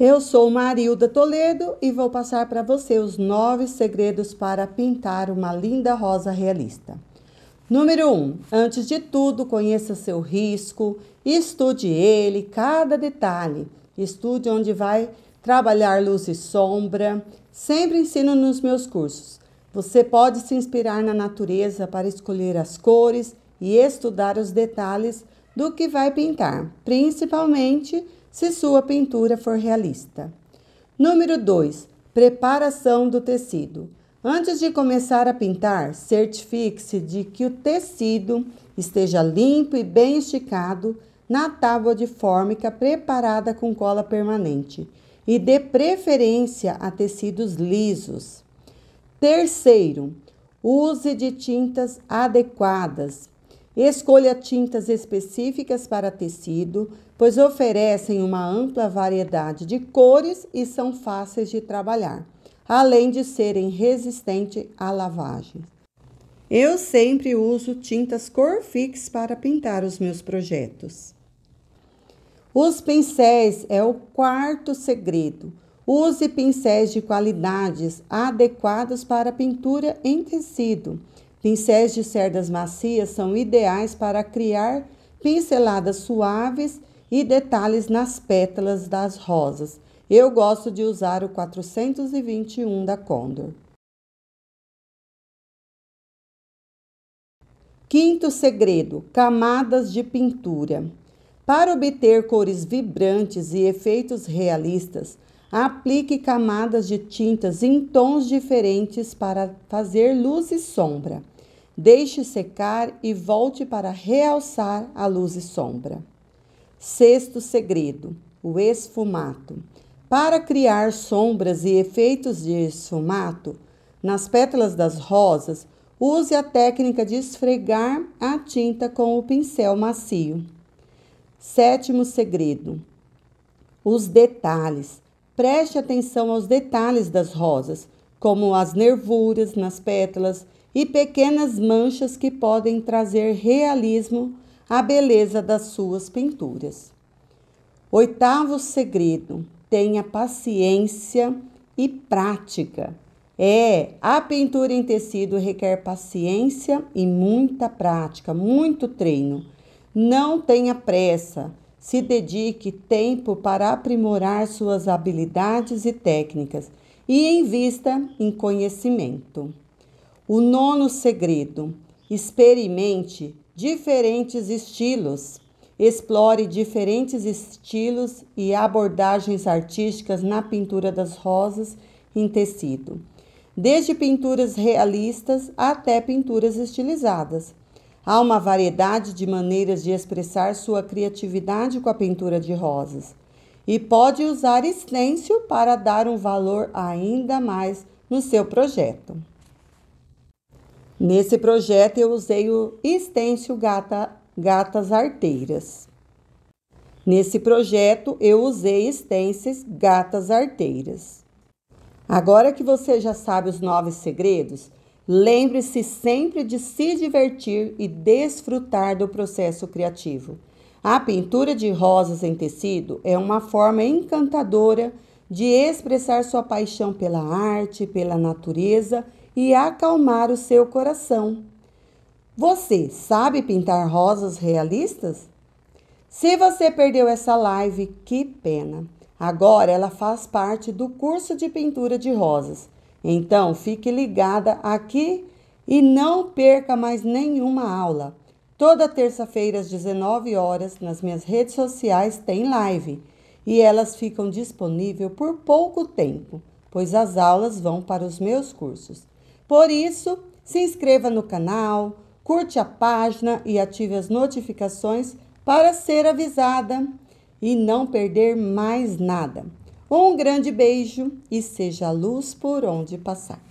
Eu sou Marilda Toledo e vou passar para você os nove segredos para pintar uma linda rosa realista. Número 1. Um, antes de tudo, conheça seu risco, estude ele, cada detalhe. Estude onde vai trabalhar luz e sombra. Sempre ensino nos meus cursos. Você pode se inspirar na natureza para escolher as cores e estudar os detalhes do que vai pintar, principalmente se sua pintura for realista. Número 2. Preparação do tecido. Antes de começar a pintar, certifique-se de que o tecido esteja limpo e bem esticado na tábua de fórmica preparada com cola permanente e dê preferência a tecidos lisos. Terceiro, use de tintas adequadas Escolha tintas específicas para tecido, pois oferecem uma ampla variedade de cores e são fáceis de trabalhar, além de serem resistentes à lavagem. Eu sempre uso tintas Corfix para pintar os meus projetos. Os pincéis é o quarto segredo. Use pincéis de qualidades adequadas para pintura em tecido. Pincéis de cerdas macias são ideais para criar pinceladas suaves e detalhes nas pétalas das rosas. Eu gosto de usar o 421 da Condor. Quinto segredo: camadas de pintura. Para obter cores vibrantes e efeitos realistas, aplique camadas de tintas em tons diferentes para fazer luz e sombra. Deixe secar e volte para realçar a luz e sombra. Sexto segredo: o esfumato. Para criar sombras e efeitos de esfumato nas pétalas das rosas, use a técnica de esfregar a tinta com o pincel macio. Sétimo segredo: os detalhes. Preste atenção aos detalhes das rosas, como as nervuras nas pétalas e pequenas manchas que podem trazer realismo à beleza das suas pinturas. Oitavo segredo: tenha paciência e prática. É, a pintura em tecido requer paciência e muita prática, muito treino. Não tenha pressa, se dedique tempo para aprimorar suas habilidades e técnicas e invista em conhecimento. O nono segredo: experimente diferentes estilos. Explore diferentes estilos e abordagens artísticas na pintura das rosas em tecido, desde pinturas realistas até pinturas estilizadas. Há uma variedade de maneiras de expressar sua criatividade com a pintura de rosas e pode usar stencil para dar um valor ainda mais no seu projeto. Nesse projeto eu usei o estêncil gata, gatas arteiras. Nesse projeto eu usei stencils gatas arteiras. Agora que você já sabe os nove segredos, lembre-se sempre de se divertir e desfrutar do processo criativo. A pintura de rosas em tecido é uma forma encantadora de de expressar sua paixão pela arte, pela natureza e acalmar o seu coração. Você sabe pintar rosas realistas? Se você perdeu essa live, que pena! Agora ela faz parte do curso de pintura de rosas. Então fique ligada aqui e não perca mais nenhuma aula. Toda terça-feira às 19 horas nas minhas redes sociais tem live e elas ficam disponíveis por pouco tempo, pois as aulas vão para os meus cursos. Por isso, se inscreva no canal, curte a página e ative as notificações para ser avisada e não perder mais nada. Um grande beijo e seja luz por onde passar.